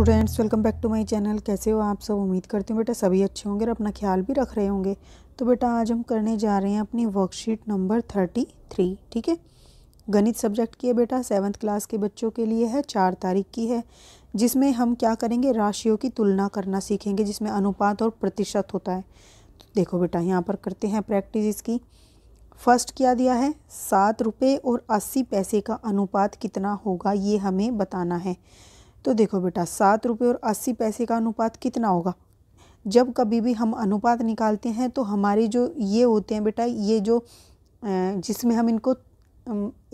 students welcome back to my channel कैसे हो आप सब उम्मीद करती हूँ बेटा सभी अच्छे होंगे और अपना ख्याल भी रख रहे होंगे तो बेटा आज हम करने जा रहे हैं अपनी वर्कशीट नंबर थर्टी थ्री ठीक है गणित सब्जेक्ट की है बेटा सेवन्थ क्लास के बच्चों के लिए है चार तारीख की है जिसमें हम क्या करेंगे राशियों की तुलना करना सीखेंगे जिसमें अनुपात और प्रतिशत होता है तो देखो बेटा यहाँ पर करते हैं प्रैक्टिस इसकी फर्स्ट क्या दिया है सात रुपये और अस्सी पैसे का अनुपात कितना होगा ये हमें बताना है तो देखो बेटा सात रुपये और अस्सी पैसे का अनुपात कितना होगा जब कभी भी हम अनुपात निकालते हैं तो हमारे जो ये होते हैं बेटा ये जो जिसमें हम इनको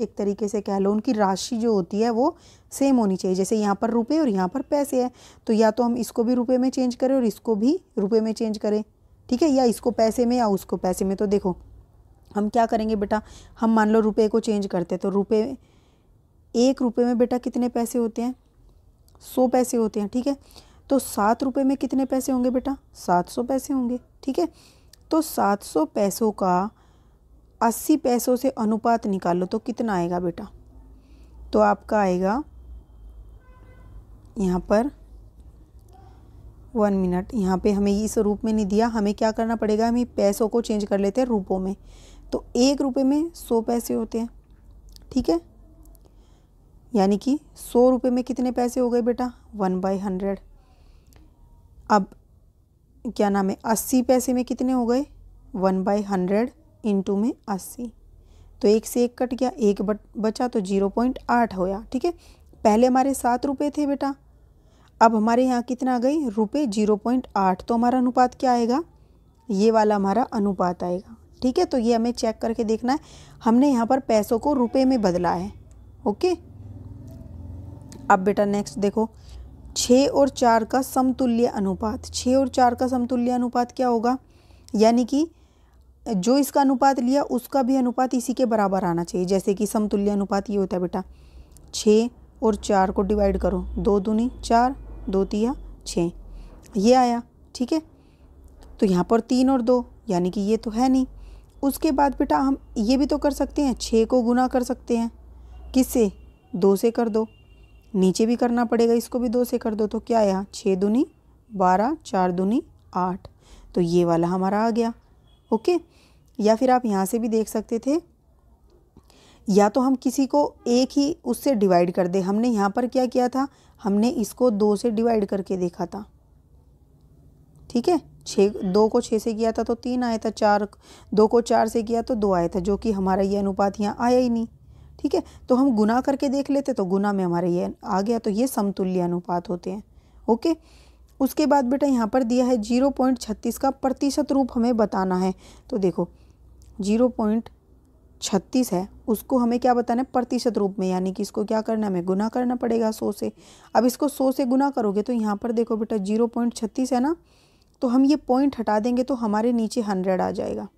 एक तरीके से कह लो उनकी राशि जो होती है वो सेम होनी चाहिए जैसे यहाँ पर रुपए और यहाँ पर पैसे है तो या तो हम इसको भी रुपए में चेंज करें और इसको भी रुपए में चेंज करें ठीक है या इसको पैसे में या उसको पैसे में तो देखो हम क्या करेंगे बेटा हम मान लो रुपए को चेंज करते हैं तो रुपये एक रुपये में बेटा कितने पैसे होते हैं सौ पैसे होते हैं ठीक है तो सात रुपये में कितने पैसे होंगे बेटा सात सौ पैसे होंगे ठीक है तो सात सौ पैसों का अस्सी पैसों से अनुपात निकालो तो कितना आएगा बेटा तो आपका आएगा यहाँ पर वन मिनट यहाँ पे हमें इस रूप में नहीं दिया हमें क्या करना पड़ेगा हमें पैसों को चेंज कर लेते हैं रूपों में तो एक रुपये में सौ पैसे होते हैं ठीक है यानी कि सौ रुपये में कितने पैसे हो गए बेटा वन बाई हंड्रेड अब क्या नाम है अस्सी पैसे में कितने हो गए वन बाई हंड्रेड इंटू में अस्सी तो एक से एक कट गया एक बट बचा तो जीरो पॉइंट आठ होया ठीक है पहले हमारे सात रुपये थे बेटा अब हमारे यहाँ कितना आ गई रुपये जीरो पॉइंट आठ तो हमारा अनुपात क्या आएगा ये वाला हमारा अनुपात आएगा ठीक है तो ये हमें चेक करके देखना है हमने यहाँ पर पैसों को रुपये में बदला है ओके अब बेटा नेक्स्ट देखो छः और चार का समतुल्य अनुपात छः और चार का समतुल्य अनुपात क्या होगा यानी कि जो इसका अनुपात लिया उसका भी अनुपात इसी के बराबर आना चाहिए जैसे कि समतुल्य अनुपात ये होता है बेटा छः और चार को डिवाइड करो दो दूनी चार दो तिया छः ये आया ठीक है तो यहाँ पर तीन और दो यानी कि ये तो है नहीं उसके बाद बेटा हम ये भी तो कर सकते हैं छः को गुना कर सकते हैं किससे दो से कर दो नीचे भी करना पड़ेगा इसको भी दो से कर दो तो क्या आया छः दूनी बारह चार दूनी आठ तो ये वाला हमारा आ गया ओके या फिर आप यहाँ से भी देख सकते थे या तो हम किसी को एक ही उससे डिवाइड कर दे हमने यहाँ पर क्या किया था हमने इसको दो से डिवाइड करके देखा था ठीक है छः दो को छः से किया था तो तीन आया था चार दो को चार से किया तो दो आया था जो कि हमारा ये अनुपात यहाँ आया ही नहीं ठीक है तो हम गुना करके देख लेते तो गुना में हमारे ये आ गया तो ये समतुल्य अनुपात होते हैं ओके उसके बाद बेटा यहाँ पर दिया है जीरो पॉइंट छत्तीस का प्रतिशत रूप हमें बताना है तो देखो जीरो पॉइंट छत्तीस है उसको हमें क्या बताना है प्रतिशत रूप में यानी कि इसको क्या करना है हमें गुना करना पड़ेगा सौ से अब इसको सौ से गुना करोगे तो यहाँ पर देखो बेटा जीरो पॉइंट छत्तीस है ना तो हम ये पॉइंट हटा देंगे तो हमारे नीचे हंड्रेड आ जाएगा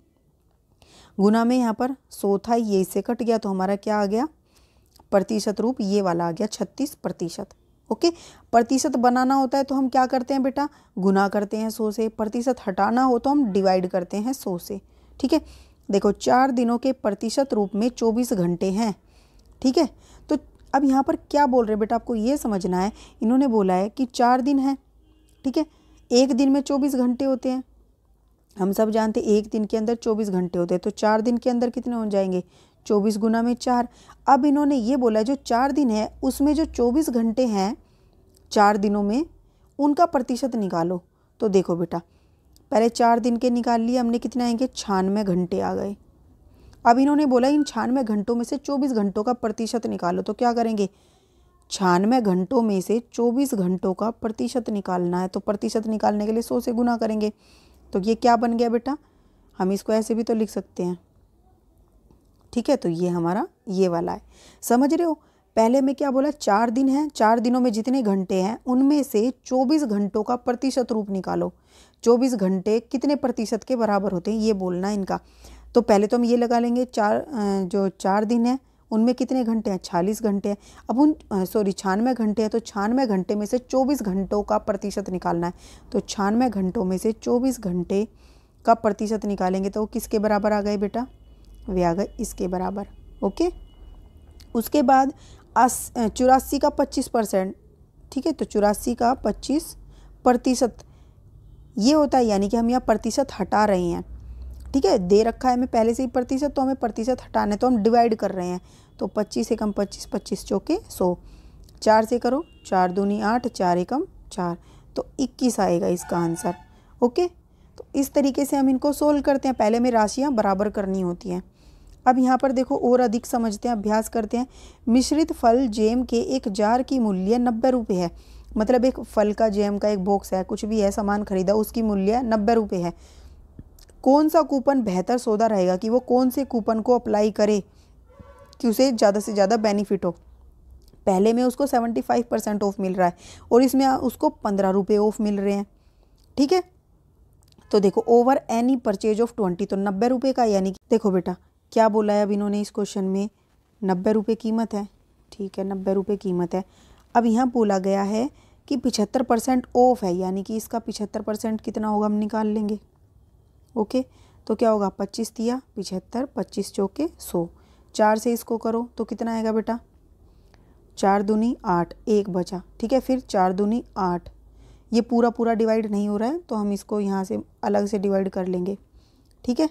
गुना में यहाँ पर सो था ये इसे कट गया तो हमारा क्या आ गया प्रतिशत रूप ये वाला आ गया छत्तीस प्रतिशत ओके प्रतिशत बनाना होता है तो हम क्या करते हैं बेटा गुना करते हैं सौ से प्रतिशत हटाना हो तो हम डिवाइड करते हैं सौ से ठीक है देखो चार दिनों के प्रतिशत रूप में चौबीस घंटे हैं ठीक है तो अब यहाँ पर क्या बोल रहे बेटा आपको ये समझना है इन्होंने बोला है कि चार दिन है ठीक है एक दिन में चौबीस घंटे होते हैं हम सब जानते एक दिन के अंदर चौबीस घंटे होते हैं तो चार दिन के अंदर कितने हो जाएंगे चौबीस गुना में चार अब इन्होंने ये बोला जो चार दिन है उसमें जो चौबीस घंटे हैं चार दिनों में उनका प्रतिशत निकालो तो देखो बेटा पहले चार दिन के निकाल लिए हमने कितने आएंगे छानवे घंटे आ गए अब इन्होंने बोला इन छानवे घंटों में से चौबीस घंटों का प्रतिशत निकालो तो क्या करेंगे छानवे घंटों में से चौबीस घंटों का प्रतिशत निकालना है तो प्रतिशत निकालने के लिए सौ से गुना करेंगे तो ये क्या बन गया बेटा हम इसको ऐसे भी तो लिख सकते हैं ठीक है तो ये हमारा ये वाला है समझ रहे हो पहले में क्या बोला चार दिन हैं चार दिनों में जितने घंटे हैं उनमें से चौबीस घंटों का प्रतिशत रूप निकालो चौबीस घंटे कितने प्रतिशत के बराबर होते हैं ये बोलना इनका तो पहले तो हम ये लगा लेंगे चार जो चार दिन है उनमें कितने घंटे हैं छालीस घंटे हैं अब उन सॉरी छानवे घंटे हैं तो छानवे घंटे में से चौबीस घंटों का प्रतिशत निकालना है तो छानवे घंटों में से चौबीस घंटे का प्रतिशत निकालेंगे तो वो किसके बराबर आ गए बेटा वे आ गए इसके बराबर ओके उसके बाद अस चौरासी का पच्चीस परसेंट ठीक है तो चौरासी का पच्चीस प्रतिशत ये होता है यानी कि हम यहाँ प्रतिशत हटा रहे हैं ठीक है दे रखा है हमें पहले से ही प्रतिशत तो हमें प्रतिशत हटाने तो हम डिवाइड कर रहे हैं तो पच्चीस एकम पच्चीस पच्चीस चौके सौ चार से करो चार दूनी आठ चार एकम चार तो इक्कीस आएगा इसका आंसर ओके तो इस तरीके से हम इनको सोल्व करते हैं पहले हमें राशियाँ बराबर करनी होती हैं अब यहाँ पर देखो और अधिक समझते हैं अभ्यास करते हैं मिश्रित फल जेम के एक जार की मूल्य नब्बे रुपये है मतलब एक फल का जेम का एक बॉक्स है कुछ भी है सामान खरीदा उसकी मूल्य नब्बे रुपये है कौन सा कूपन बेहतर सौदा रहेगा कि वो कौन से कूपन को अप्लाई करे कि उसे ज़्यादा से ज़्यादा बेनिफिट हो पहले में उसको सेवेंटी फाइव परसेंट ऑफ मिल रहा है और इसमें उसको पंद्रह रुपये ऑफ मिल रहे हैं ठीक है तो देखो over any purchase of twenty तो नब्बे रुपये का यानी कि देखो बेटा क्या बोला है अब इन्होंने इस क्वेश्चन में नब्बे रुपये कीमत है ठीक है नब्बे रुपये कीमत है अब यहाँ बोला गया है कि पिछहत्तर परसेंट ऑफ है यानी कि इसका पिछहत्तर परसेंट कितना होगा हम निकाल लेंगे ओके तो क्या होगा पच्चीस दिया पिछहत्तर पच्चीस चौके सौ चार से इसको करो तो कितना आएगा बेटा चार दूनी आठ एक बचा ठीक है फिर चार दूनी आठ ये पूरा पूरा डिवाइड नहीं हो रहा है तो हम इसको यहाँ से अलग से डिवाइड कर लेंगे ठीक है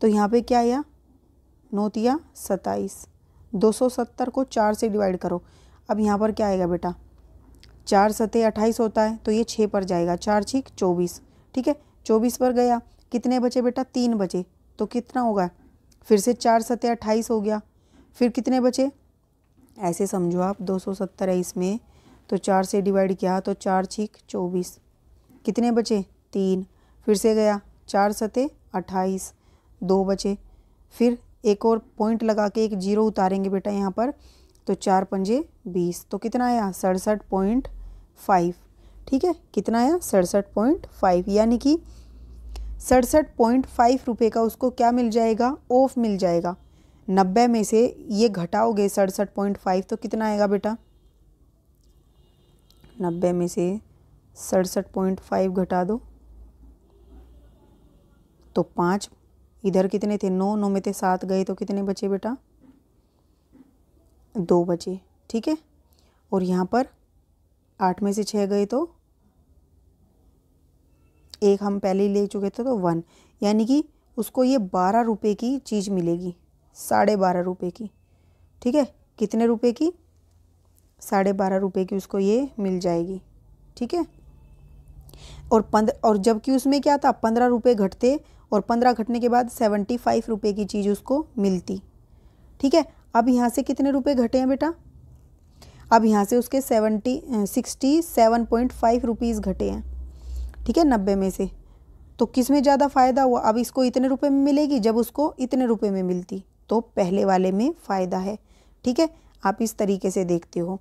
तो यहाँ पे क्या आया नौ दिया सत्ताईस दो सौ सत्तर को चार से डिवाइड करो अब यहाँ पर क्या आएगा बेटा चार सतह अट्ठाईस होता है तो ये छः पर जाएगा चार छीक चौबीस ठीक है चौबीस पर गया कितने बचे बेटा तीन बचे तो कितना होगा फिर से चार सत्या अट्ठाईस हो गया फिर कितने बचे ऐसे समझो आप दो सौ सत्तर है इसमें तो चार से डिवाइड किया तो चार छीक चौबीस कितने बचे तीन फिर से गया चार सते अट्ठाईस दो बचे फिर एक और पॉइंट लगा के एक जीरो उतारेंगे बेटा यहाँ पर तो चार पंजे बीस तो कितना आया सड़सठ पॉइंट फाइव ठीक है कितना आया सड़सठ पॉइंट फाइव यानी कि सड़सठ पॉइंट फाइव रुपये का उसको क्या मिल जाएगा ऑफ मिल जाएगा नब्बे में से ये घटाओगे सड़सठ पॉइंट फाइव तो कितना आएगा बेटा नब्बे में से सड़सठ पॉइंट फाइव घटा दो तो पाँच इधर कितने थे नौ नौ में थे सात गए तो कितने बचे बेटा दो बचे ठीक है और यहाँ पर आठ में से छः गए तो एक हम पहले ही ले चुके थे तो वन यानी कि उसको ये बारह रुपये की चीज़ मिलेगी साढ़े बारह रुपये की ठीक है कितने रुपए की साढ़े बारह रुपये की उसको ये मिल जाएगी ठीक है और पंद्रह और जबकि उसमें क्या था पंद्रह रुपये घटते और पंद्रह घटने के बाद सेवेंटी फाइव रुपये की चीज़ उसको मिलती ठीक है अब यहाँ से कितने रुपए घटे हैं बेटा अब यहाँ से उसके seventy sixty seven point five rupees घटे हैं ठीक है नब्बे में से तो किस में ज़्यादा फ़ायदा हुआ अब इसको इतने रुपए में मिलेगी जब उसको इतने रुपए में मिलती तो पहले वाले में फ़ायदा है ठीक है आप इस तरीके से देखते हो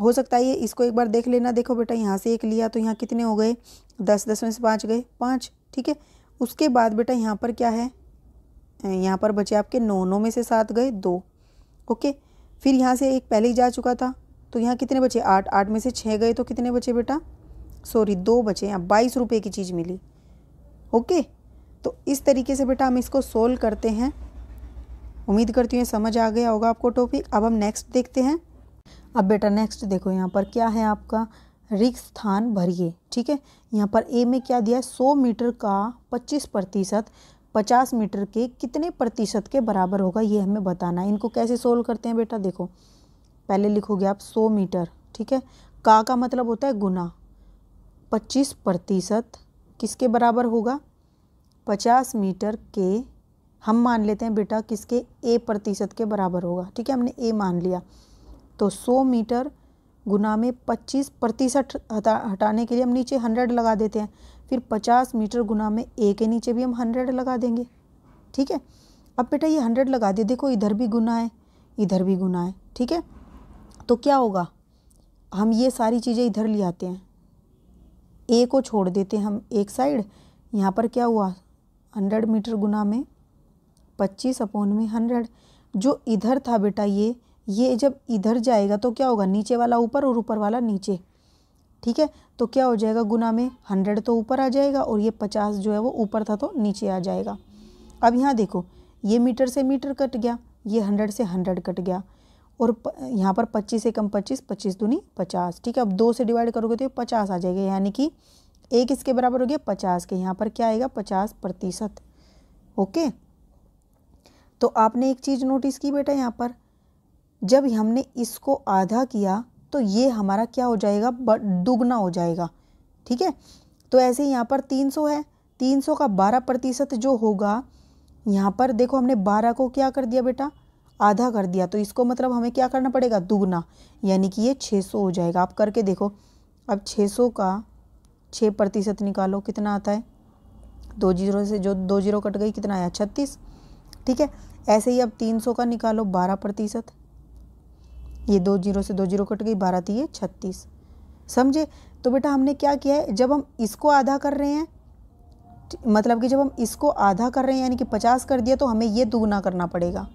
हो सकता है ये इसको एक बार देख लेना देखो बेटा यहाँ से एक लिया तो यहाँ कितने हो गए दस दस में से पाँच गए पाँच ठीक है उसके बाद बेटा यहाँ पर क्या है यहाँ पर बचे आपके नौ नौ में से सात गए दो ओके फिर यहाँ से एक पहले ही जा चुका था तो यहाँ कितने बचे आठ आठ में से छः गए तो कितने बचे बेटा सॉरी दो बचे यहाँ बाईस रुपये की चीज़ मिली ओके तो इस तरीके से बेटा हम इसको सोल्व करते हैं उम्मीद करती हूँ समझ आ गया होगा आपको टॉपिक अब हम नेक्स्ट देखते हैं अब बेटा नेक्स्ट देखो यहाँ पर क्या है आपका रिक्त स्थान भरिए ठीक है यहाँ पर ए में क्या दिया है सौ मीटर का पच्चीस प्रतिशत पचास मीटर के कितने प्रतिशत के बराबर होगा ये हमें बताना है इनको कैसे सोल्व करते हैं बेटा देखो पहले लिखोगे आप सौ मीटर ठीक है का का मतलब होता है गुना पच्चीस प्रतिशत किसके बराबर होगा पचास मीटर के हम मान लेते हैं बेटा किसके ए प्रतिशत के बराबर होगा ठीक है हमने ए मान लिया तो सौ मीटर गुना में पच्चीस प्रतिशत हटा हटाने के लिए हम नीचे हंड्रेड लगा देते हैं फिर पचास मीटर गुना में ए के नीचे भी हम हंड्रेड लगा देंगे ठीक है अब बेटा ये हंड्रेड लगा दिए देखो इधर भी गुना है इधर भी गुना है ठीक है तो क्या होगा हम ये सारी चीज़ें इधर ले आते हैं ए को छोड़ देते हैं हम एक साइड यहाँ पर क्या हुआ हंड्रेड मीटर गुना में पच्चीस अपोन में हंड्रेड जो इधर था बेटा ये ये जब इधर जाएगा तो क्या होगा नीचे वाला ऊपर और ऊपर वाला नीचे ठीक है तो क्या हो जाएगा गुना में हंड्रेड तो ऊपर आ जाएगा और ये पचास जो है वो ऊपर था तो नीचे आ जाएगा अब यहाँ देखो ये मीटर से मीटर कट गया ये हंड्रेड से हंड्रेड कट गया और यहाँ पर पच्चीस से कम पच्चीस पच्चीस दूनी पचास ठीक है अब दो से डिवाइड करोगे तो ये पचास आ जाएगा यानी कि एक इसके बराबर हो गया पचास के यहाँ पर क्या आएगा पचास प्रतिशत ओके तो आपने एक चीज़ नोटिस की बेटा यहाँ पर जब हमने इसको आधा किया तो ये हमारा क्या हो जाएगा दुगना हो जाएगा ठीक है तो ऐसे ही यहाँ पर तीन सौ है तीन सौ का बारह प्रतिशत जो होगा यहाँ पर देखो हमने बारह को क्या कर दिया बेटा आधा कर दिया तो इसको मतलब हमें क्या करना पड़ेगा दुगना यानी कि ये 600 हो जाएगा आप करके देखो अब 600 का छः प्रतिशत निकालो कितना आता है दो जीरो से जो दो जीरो कट गई कितना आया छत्तीस ठीक है ऐसे ही अब तीन सौ का निकालो बारह प्रतिशत ये दो जीरो से दो जीरो कट गई बारह तीय छत्तीस समझे तो बेटा हमने क्या किया है जब हम इसको आधा कर रहे हैं मतलब कि जब हम इसको आधा कर रहे हैं यानी कि पचास कर दिया तो हमें ये दुगना करना पड़ेगा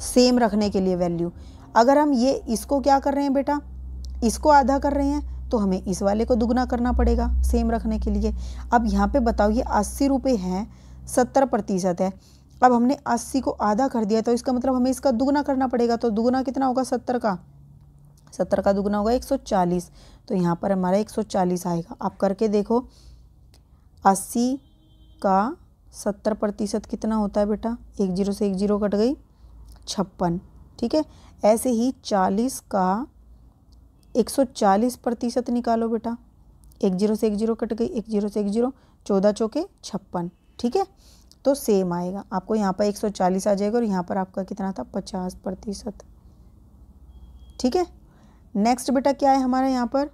सेम रखने के लिए वैल्यू अगर हम ये इसको क्या कर रहे हैं बेटा इसको आधा कर रहे हैं तो हमें इस वाले को दुगना करना पड़ेगा सेम रखने के लिए अब यहाँ पे बताओ ये अस्सी रुपये हैं सत्तर प्रतिशत है अब हमने अस्सी को आधा कर दिया तो इसका मतलब हमें इसका दुगना करना पड़ेगा तो दुगना कितना होगा सत्तर का सत्तर का दुगना होगा एक सौ चालीस तो यहाँ पर हमारा एक सौ चालीस आएगा आप करके देखो अस्सी का सत्तर प्रतिशत कितना होता है बेटा एक जीरो से एक जीरो कट गई छप्पन ठीक है ऐसे ही चालीस का एक सौ चालीस प्रतिशत निकालो बेटा एक जीरो से एक जीरो कट गई एक जीरो से एक जीरो चौदह चौके छप्पन ठीक है तो सेम आएगा आपको यहाँ पर एक सौ चालीस आ जाएगा और यहाँ पर आपका कितना था पचास प्रतिशत ठीक है नेक्स्ट बेटा क्या है हमारा यहाँ पर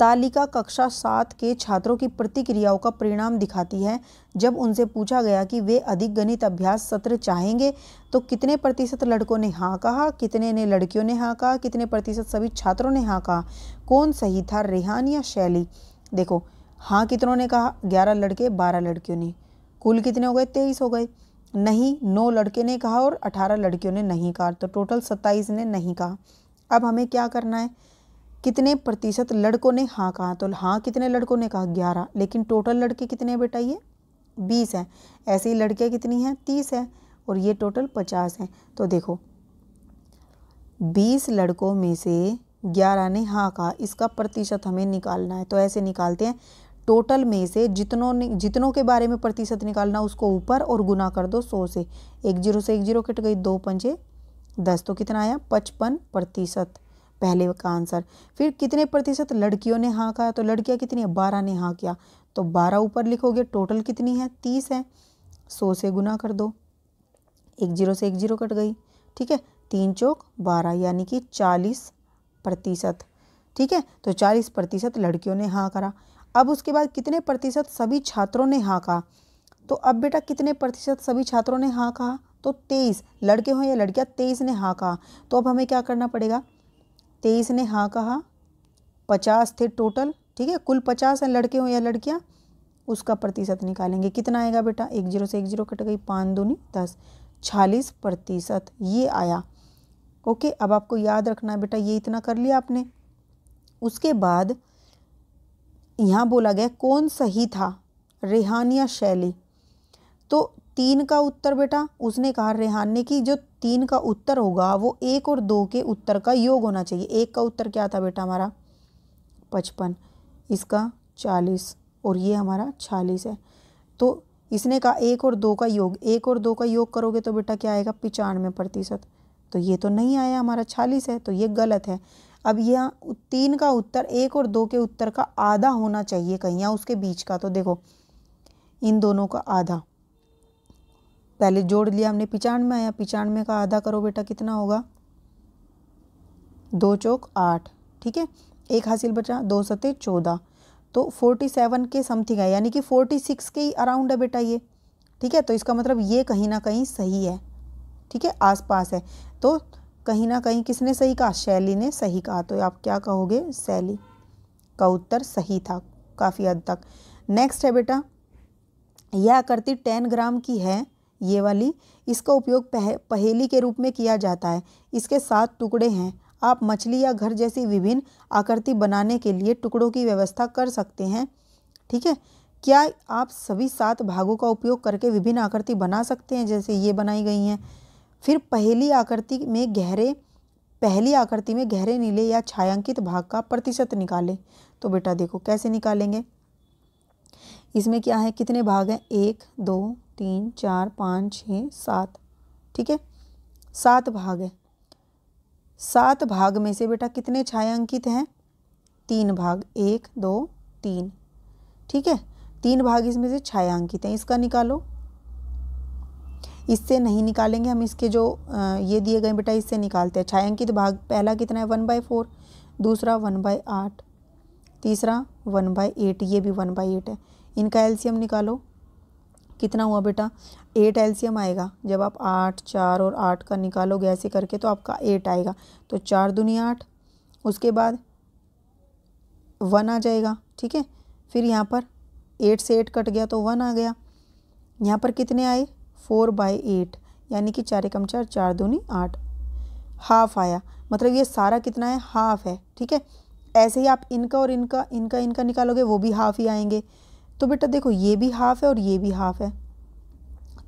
तालिका कक्षा सात के छात्रों की प्रतिक्रियाओं का परिणाम दिखाती है जब उनसे पूछा गया कि वे अधिक गणित अभ्यास सत्र चाहेंगे तो कितने प्रतिशत लड़कों ने हाँ कहा कितने ने लड़कियों ने हाँ कहा कितने प्रतिशत सभी छात्रों ने हाँ कहा कौन सही था रेहान या शैली देखो हाँ कितनों ने कहा ग्यारह लड़के बारह लड़कियों ने कुल कितने हो गए तेईस हो गए नहीं नौ लड़के ने कहा और अठारह लड़कियों ने नहीं कहा तो टोटल सत्ताईस ने नहीं कहा अब हमें क्या करना है कितने प्रतिशत लड़कों ने हाँ कहा तो हाँ कितने लड़कों ने कहा ग्यारह लेकिन टोटल लड़के कितने हैं बेटा ये बीस हैं ऐसे ही लड़कियाँ कितनी हैं तीस हैं और ये टोटल पचास हैं तो देखो बीस लड़कों में से ग्यारह ने हाँ कहा इसका प्रतिशत हमें निकालना है तो ऐसे निकालते हैं टोटल में से जितनों ने जितनों के बारे में प्रतिशत निकालना उसको ऊपर और गुना कर दो सौ से एक जीरो से एक जीरो कट गई दो पंजे दस तो कितना आया पचपन प्रतिशत पहले का आंसर फिर कितने प्रतिशत लड़कियों ने हाँ कहा तो लड़कियाँ कितनी है बारह ने हाँ किया तो बारह ऊपर लिखोगे टोटल कितनी है तीस है सौ से गुना कर दो एक जीरो से एक जीरो कट गई ठीक है तीन चौक बारह यानी कि चालीस प्रतिशत ठीक है तो चालीस प्रतिशत लड़कियों ने हाँ करा अब उसके बाद कितने प्रतिशत सभी छात्रों ने हाँ कहा तो अब बेटा कितने प्रतिशत सभी छात्रों ने हाँ कहा तो तेईस लड़के हों या लड़कियाँ तेईस ने हाँ कहा तो अब हमें क्या करना पड़ेगा तेईस ने हाँ कहा पचास थे टोटल ठीक है कुल पचास हैं लड़के हों या लड़कियाँ उसका प्रतिशत निकालेंगे कितना आएगा बेटा एक जीरो से एक जीरो कट गई पाँच दूनी दस छालीस प्रतिशत ये आया ओके अब आपको याद रखना है बेटा ये इतना कर लिया आपने उसके बाद यहाँ बोला गया कौन सही था रेहानिया शैली तो तीन का उत्तर बेटा उसने कहा रेहान ने कि जो तीन का उत्तर होगा वो एक और दो के उत्तर का योग होना चाहिए एक का उत्तर क्या था बेटा हमारा पचपन इसका चालीस और ये हमारा छालीस है तो इसने कहा एक और दो का योग एक और दो का योग करोगे तो बेटा क्या आएगा पिचानवे प्रतिशत तो ये तो नहीं आया हमारा छालीस है तो ये गलत है अब यह तीन का उत्तर एक और दो के उत्तर का आधा होना चाहिए कहीं या उसके बीच का तो देखो इन दोनों का आधा पहले जोड़ लिया हमने पिचानवे आया पिचानवे का आधा करो बेटा कितना होगा दो चौक आठ ठीक है एक हासिल बचा दो सते चौदह तो फोर्टी सेवन के समथिंग है यानी कि फोर्टी सिक्स के ही अराउंड है बेटा ये ठीक है तो इसका मतलब ये कहीं ना कहीं सही है ठीक है आसपास है तो कहीं ना कहीं किसने सही कहा शैली ने सही कहा तो आप क्या कहोगे शैली का उत्तर सही था काफ़ी हद तक नेक्स्ट है बेटा यह आकृति टेन ग्राम की है ये वाली इसका उपयोग पह, पहेली के रूप में किया जाता है इसके सात टुकड़े हैं आप मछली या घर जैसी विभिन्न आकृति बनाने के लिए टुकड़ों की व्यवस्था कर सकते हैं ठीक है क्या आप सभी सात भागों का उपयोग करके विभिन्न आकृति बना सकते हैं जैसे ये बनाई गई हैं फिर पहली आकृति में गहरे पहली आकृति में गहरे नीले या छायांकित भाग का प्रतिशत निकालें तो बेटा देखो कैसे निकालेंगे इसमें क्या है कितने भाग हैं एक दो तीन चार पाँच छः सात ठीक है सात भाग है सात भाग में से बेटा कितने छायांकित हैं तीन भाग एक दो तीन ठीक है तीन भाग इसमें से छायांकित हैं इसका निकालो इससे नहीं निकालेंगे हम इसके जो ये दिए गए बेटा इससे निकालते हैं छायांकित भाग पहला कितना है वन बाय फोर दूसरा वन बाय आठ तीसरा वन बाई एट ये भी वन बाई एट है इनका एल्सियम निकालो कितना हुआ बेटा एट एल्सियम आएगा जब आप आठ चार और आठ का निकालोगे ऐसे करके तो आपका एट आएगा तो चार दुनिया आठ उसके बाद वन आ जाएगा ठीक है फिर यहाँ पर एट से एट कट गया तो वन आ गया यहाँ पर कितने आए फोर बाई एट यानी कि चार एकम चार चार दूनी आठ हाफ आया मतलब ये सारा कितना है हाफ है ठीक है ऐसे ही आप इनका और इनका इनका इनका निकालोगे वो भी हाफ ही आएंगे तो बेटा देखो ये भी हाफ़ है और ये भी हाफ़ है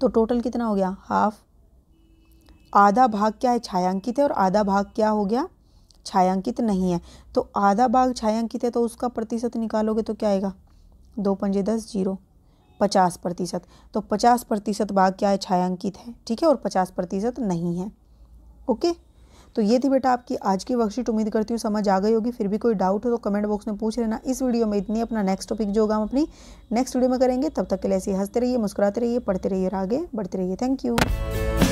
तो टोटल कितना हो गया हाफ़ आधा भाग क्या है छायांकित है और आधा भाग क्या हो गया छायांकित नहीं है तो आधा भाग छायांकित है तो उसका प्रतिशत निकालोगे तो क्या आएगा दो पंजे दस जीरो पचास प्रतिशत तो पचास प्रतिशत भाग क्या है छायांकित है ठीक है और पचास प्रतिशत नहीं है ओके तो ये थी बेटा आपकी आज की वर्कशीट उम्मीद करती हूँ समझ आ गई होगी फिर भी कोई डाउट हो तो कमेंट बॉक्स में पूछ लेना इस वीडियो में इतनी अपना नेक्स्ट टॉपिक जो होगा हम अपनी नेक्स्ट वीडियो में करेंगे तब तक के लिए ऐसे हंसते रहिए मुस्कुराते रहिए पढ़ते रहिए और आगे बढ़ते रहिए थैंक यू